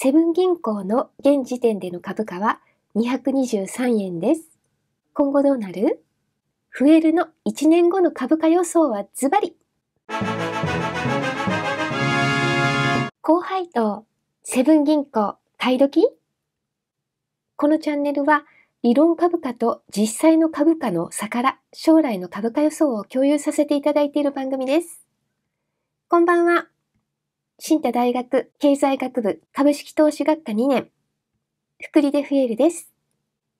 セブン銀行の現時点での株価は223円です。今後どうなる増えるの1年後の株価予想はズバリ高配当、セブン銀行、買い時このチャンネルは理論株価と実際の株価の差から将来の株価予想を共有させていただいている番組です。こんばんは。新田大学経済学部株式投資学科2年、福利でフエるルです。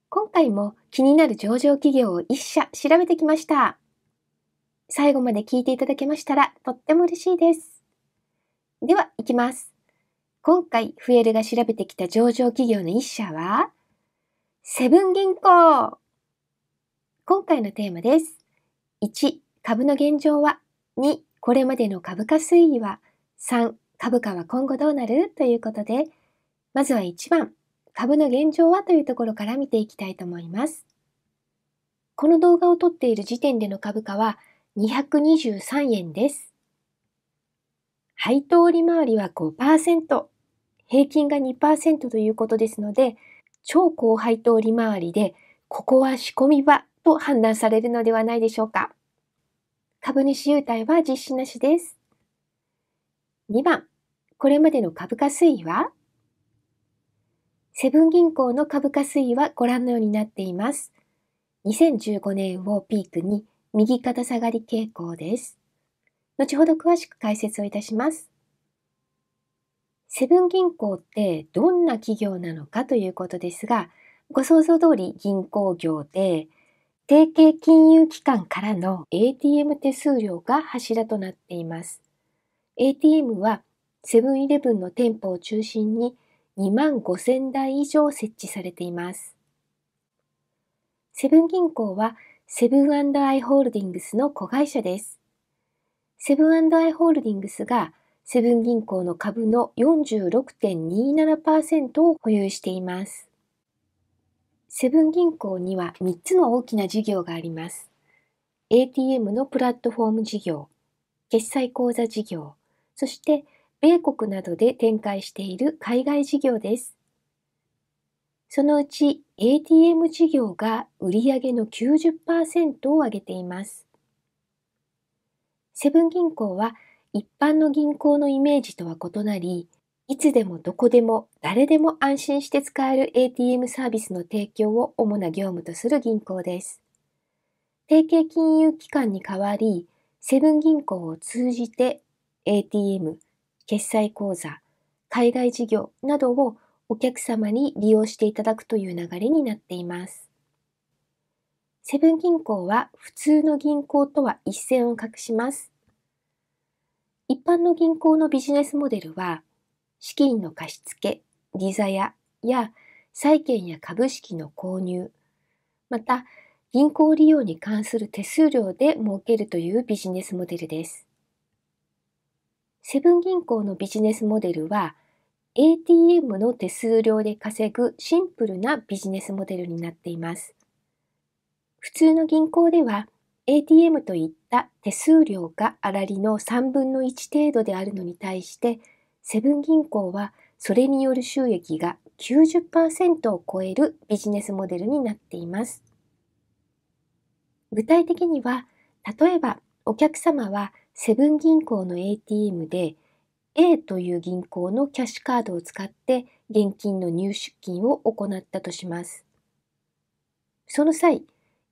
今回も気になる上場企業を1社調べてきました。最後まで聞いていただけましたらとっても嬉しいです。では、行きます。今回、フエルが調べてきた上場企業の1社は、セブン銀行今回のテーマです。1、株の現状は、2、これまでの株価推移は、3、株価は今後どうなるということで、まずは1番、株の現状はというところから見ていきたいと思います。この動画を撮っている時点での株価は223円です。配当利回りは5%、平均が2%ということですので、超高配当利回りで、ここは仕込み場と判断されるのではないでしょうか。株主優待は実施なしです。2番、これまでの株価推移はセブン銀行の株価推移はご覧のようになっています。2015年をピークに右肩下がり傾向です。後ほど詳しく解説をいたします。セブン銀行ってどんな企業なのかということですが、ご想像通り銀行業で、提携金融機関からの ATM 手数料が柱となっています。ATM はセブンイレブンの店舗を中心に2万5000台以上設置されています。セブン銀行はセブンアイ・ホールディングスの子会社です。セブンアイ・ホールディングスがセブン銀行の株の46.27%を保有しています。セブン銀行には3つの大きな事業があります。ATM のプラットフォーム事業、決済口座事業、そして米国などで展開している海外事業です。そのうち ATM 事業が売上の90%を上げています。セブン銀行は一般の銀行のイメージとは異なり、いつでもどこでも誰でも安心して使える ATM サービスの提供を主な業務とする銀行です。提携金融機関に代わり、セブン銀行を通じて ATM、決済口座、海外事業などをお客様に利用していただくという流れになっています。セブン銀行は普通の銀行とは一線を画します。一般の銀行のビジネスモデルは、資金の貸付、利ざやや債券や株式の購入、また銀行利用に関する手数料で儲けるというビジネスモデルです。セブン銀行のビジネスモデルは ATM の手数料で稼ぐシンプルなビジネスモデルになっています。普通の銀行では ATM といった手数料が粗利の3分の1程度であるのに対してセブン銀行はそれによる収益が90%を超えるビジネスモデルになっています。具体的には例えばお客様はセブン銀行の ATM で A という銀行のキャッシュカードを使って現金の入出金を行ったとします。その際、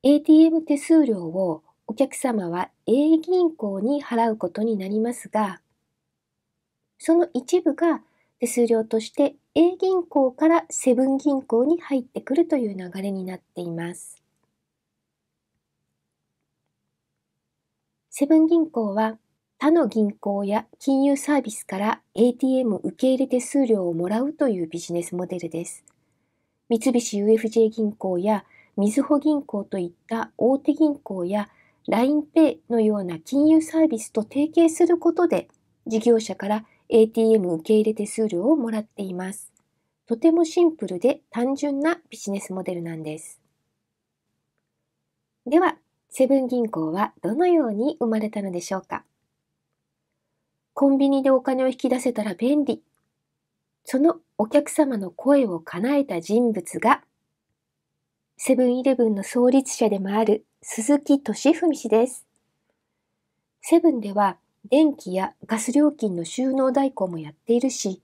ATM 手数料をお客様は A 銀行に払うことになりますが、その一部が手数料として A 銀行からセブン銀行に入ってくるという流れになっています。セブン銀行は他の銀行や金融サービスから ATM 受け入れ手数料をもらうというビジネスモデルです。三菱 UFJ 銀行やみずほ銀行といった大手銀行や LINEPay のような金融サービスと提携することで事業者から ATM 受け入れ手数料をもらっています。とてもシンプルで単純なビジネスモデルなんです。では、セブン銀行はどのように生まれたのでしょうかコンビニでお金を引き出せたら便利。そのお客様の声を叶えた人物が、セブンイレブンの創立者でもある鈴木敏文氏です。セブンでは電気やガス料金の収納代行もやっているし、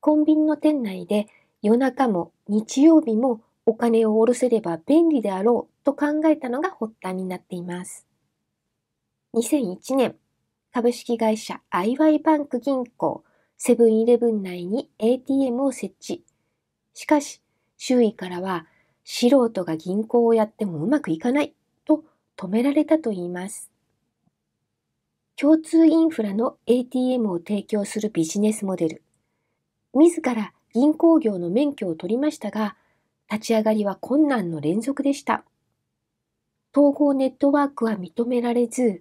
コンビニの店内で夜中も日曜日もお金を下ろせれば便利であろうと考えたのが発端になっています。2001年、株式会社 IY バンク銀行セブンイレブン内に ATM を設置。しかし、周囲からは素人が銀行をやってもうまくいかないと止められたといいます。共通インフラの ATM を提供するビジネスモデル。自ら銀行業の免許を取りましたが、立ち上がりは困難の連続でした。統合ネットワークは認められず、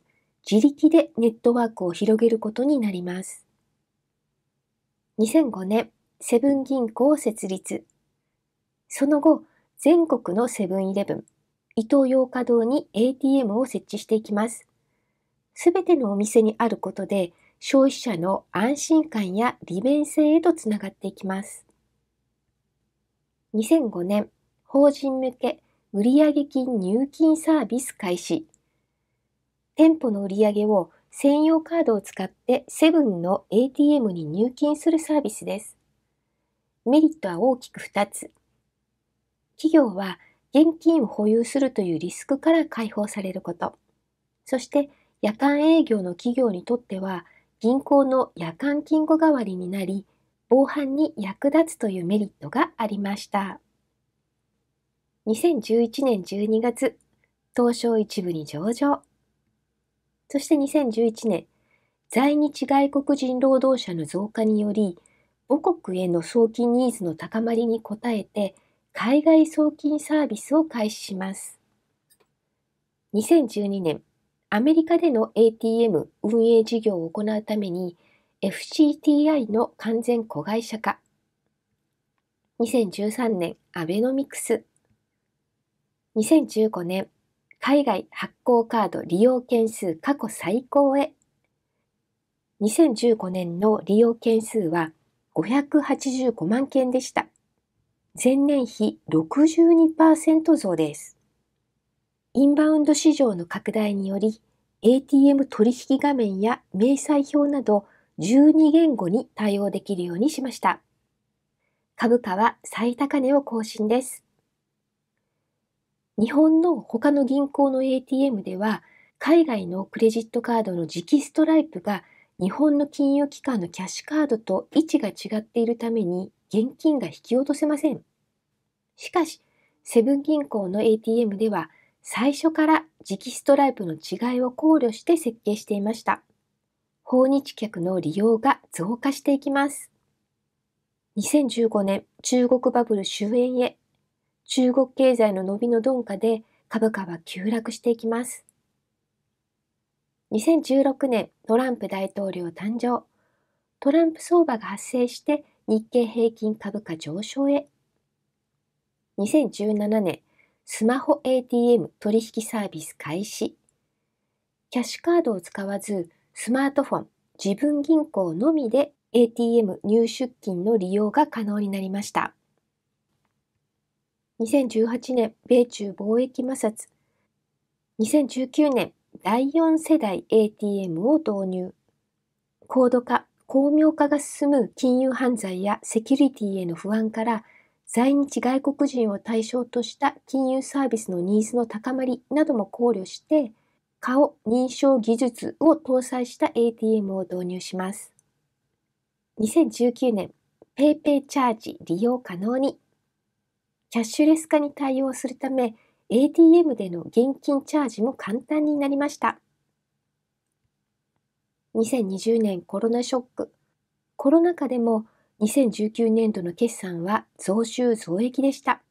自力でネットワークを広げることになります。2005年、セブン銀行を設立。その後、全国のセブンイレブン、伊東洋華堂に ATM を設置していきます。すべてのお店にあることで、消費者の安心感や利便性へとつながっていきます。2005年、法人向け売上金入金サービス開始。店舗の売り上げを専用カードを使ってセブンの ATM に入金するサービスです。メリットは大きく2つ。企業は現金を保有するというリスクから解放されること。そして夜間営業の企業にとっては銀行の夜間金庫代わりになり、防犯に役立つというメリットがありました。2011年12月、東証一部に上場。そして2011年、在日外国人労働者の増加により、母国への送金ニーズの高まりに応えて、海外送金サービスを開始します。2012年、アメリカでの ATM 運営事業を行うために FCTI の完全子会社化。2013年、アベノミクス。2015年、海外発行カード利用件数過去最高へ。2015年の利用件数は585万件でした。前年比62%増です。インバウンド市場の拡大により、ATM 取引画面や明細表など12言語に対応できるようにしました。株価は最高値を更新です。日本の他の銀行の ATM では、海外のクレジットカードの磁気ストライプが日本の金融機関のキャッシュカードと位置が違っているために現金が引き落とせません。しかし、セブン銀行の ATM では最初から磁気ストライプの違いを考慮して設計していました。訪日客の利用が増加していきます。2015年中国バブル終焉へ中国経済の伸びの鈍化で株価は急落していきます。2016年トランプ大統領誕生。トランプ相場が発生して日経平均株価上昇へ。2017年スマホ ATM 取引サービス開始。キャッシュカードを使わずスマートフォン、自分銀行のみで ATM 入出金の利用が可能になりました。2018年米中貿易摩擦2019年第4世代 ATM を導入高度化巧妙化が進む金融犯罪やセキュリティへの不安から在日外国人を対象とした金融サービスのニーズの高まりなども考慮して顔認証技術を搭載した ATM を導入します2019年 PayPay チャージ利用可能にキャッシュレス化に対応するため ATM での現金チャージも簡単になりました2020年コロナショックコロナ禍でも2019年度の決算は増収増益でした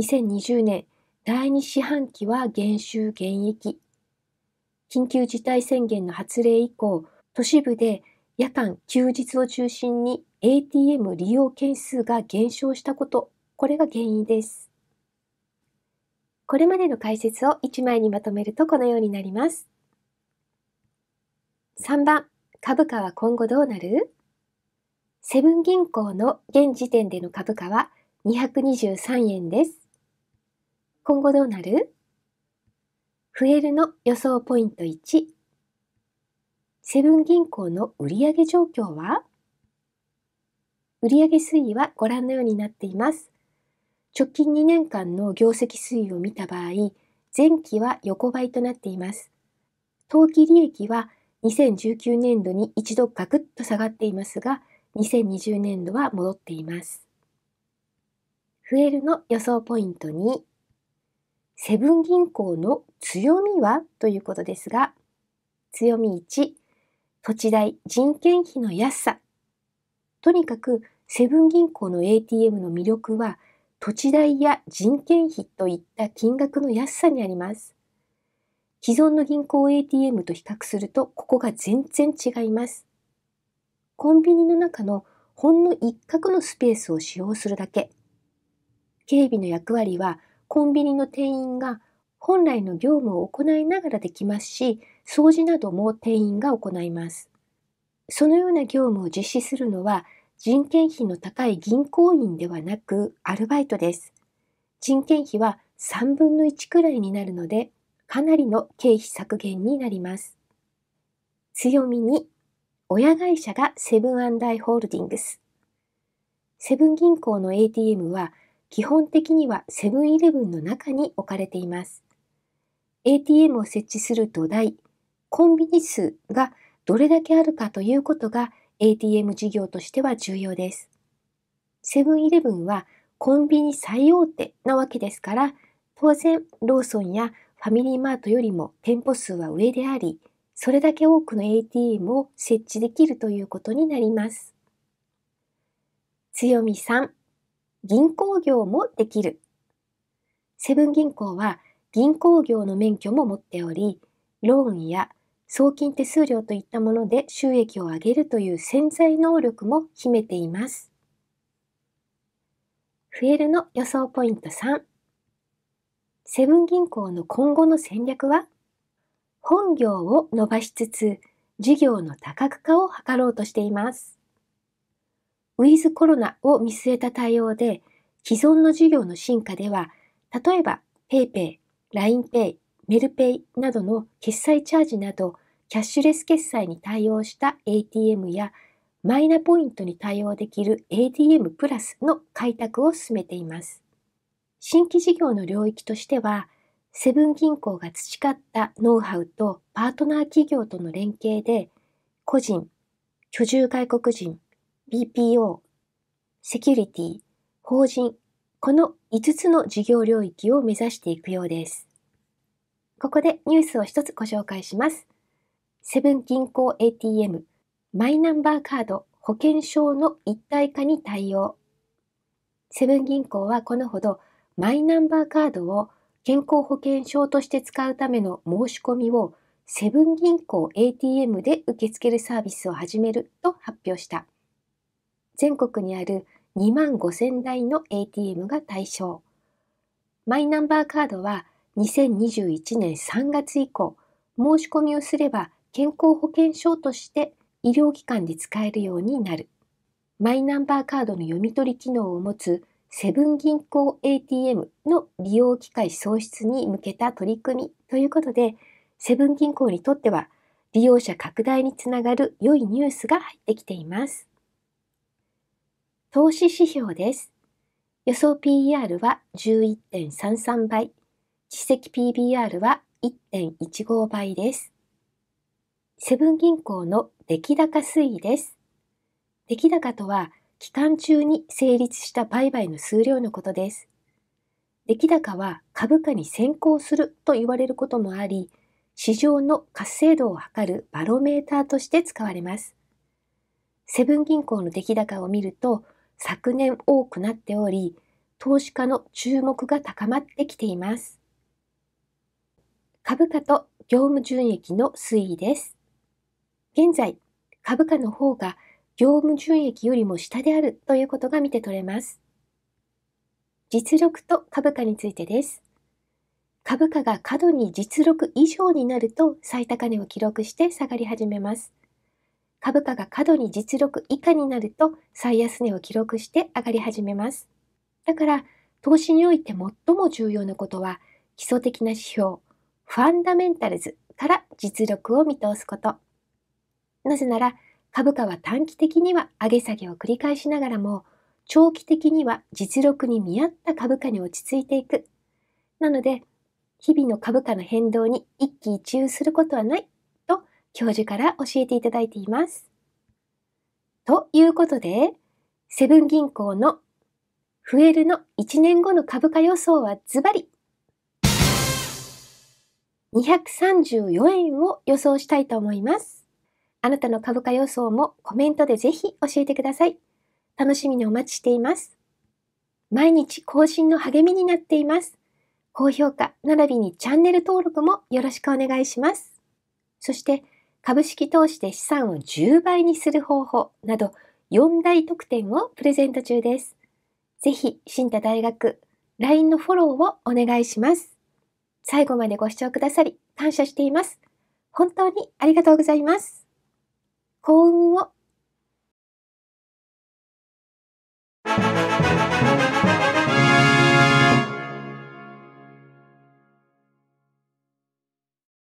2020年第2四半期は減収減益緊急事態宣言の発令以降都市部で夜間休日を中心に ATM 利用件数が減少したこと、これが原因です。これまでの解説を1枚にまとめるとこのようになります。3番、株価は今後どうなるセブン銀行の現時点での株価は223円です。今後どうなる増えるの予想ポイント1。セブン銀行の売上状況は売上推移はご覧のようになっています。直近2年間の業績推移を見た場合、前期は横ばいとなっています。当期利益は2019年度に一度ガクッと下がっていますが、2020年度は戻っています。フエルの予想ポイント2、セブン銀行の強みはということですが、強み1、土地代、人件費の安さとにかくセブン銀行の ATM の魅力は土地代や人件費といった金額の安さにあります。既存の銀行 ATM と比較するとここが全然違います。コンビニの中のほんの一角のスペースを使用するだけ。警備の役割はコンビニの店員が本来の業務を行いながらできますし、掃除なども店員が行います。そのような業務を実施するのは人件費の高い銀行員ではなくアルバイトです。人件費は3分の1くらいになるのでかなりの経費削減になります。強みに親会社がセブンアンダイホールディングス。セブン銀行の ATM は基本的にはセブンイレブンの中に置かれています。ATM を設置する土台、コンビニ数がどれだけあるかということが ATM 事業としては重要です。セブンイレブンはコンビニ最大手なわけですから、当然ローソンやファミリーマートよりも店舗数は上であり、それだけ多くの ATM を設置できるということになります。強み3、銀行業もできる。セブン銀行は銀行業の免許も持っており、ローンや送金手数料といったもので収益を上げるという潜在能力も秘めています。フエルの予想ポイント3セブン銀行の今後の戦略は本業を伸ばしつつ事業の多角化を図ろうとしています。ウィズコロナを見据えた対応で既存の事業の進化では例えば PayPay、LINEPay、メルペイなどの決済チャージなどキャッシュレス決済に対応した ATM やマイナポイントに対応できる ATM プラスの開拓を進めています。新規事業の領域としては、セブン銀行が培ったノウハウとパートナー企業との連携で、個人、居住外国人、BPO、セキュリティ、法人、この5つの事業領域を目指していくようです。ここでニュースを一つご紹介します。セブン銀行 ATM、マイナンバーカード、保険証の一体化に対応。セブン銀行はこのほど、マイナンバーカードを健康保険証として使うための申し込みをセブン銀行 ATM で受け付けるサービスを始めると発表した。全国にある2万5000台の ATM が対象。マイナンバーカードは2021年3月以降、申し込みをすれば健康保険証として医療機関で使えるようになる。マイナンバーカードの読み取り機能を持つセブン銀行 ATM の利用機会創出に向けた取り組みということで、セブン銀行にとっては利用者拡大につながる良いニュースが入ってきています。投資指標です。予想 PR は11.33倍、史跡 PBR は1.15倍です。セブン銀行の出来高推移です。出来高とは、期間中に成立した売買の数量のことです。出来高は株価に先行すると言われることもあり、市場の活性度を測るバロメーターとして使われます。セブン銀行の出来高を見ると、昨年多くなっており、投資家の注目が高まってきています。株価と業務純益の推移です。現在、株価の方が業務純益よりも下であるということが見て取れます。実力と株価についてです。株価が過度に実力以上になると最高値を記録して下がり始めます。株価が過度に実力以下になると最安値を記録して上がり始めます。だから、投資において最も重要なことは基礎的な指標、ファンダメンタルズから実力を見通すこと。なぜなら株価は短期的には上げ下げを繰り返しながらも長期的には実力に見合った株価に落ち着いていく。なので日々の株価の変動に一喜一憂することはないと教授から教えていただいています。ということでセブン銀行のフエルの1年後の株価予想はズバリ234円を予想したいと思います。あなたの株価予想もコメントでぜひ教えてください。楽しみにお待ちしています。毎日更新の励みになっています。高評価並びにチャンネル登録もよろしくお願いします。そして株式投資で資産を10倍にする方法など4大特典をプレゼント中です。ぜひ、新田大学 LINE のフォローをお願いします。最後までご視聴くださり感謝しています。本当にありがとうございます。幸運を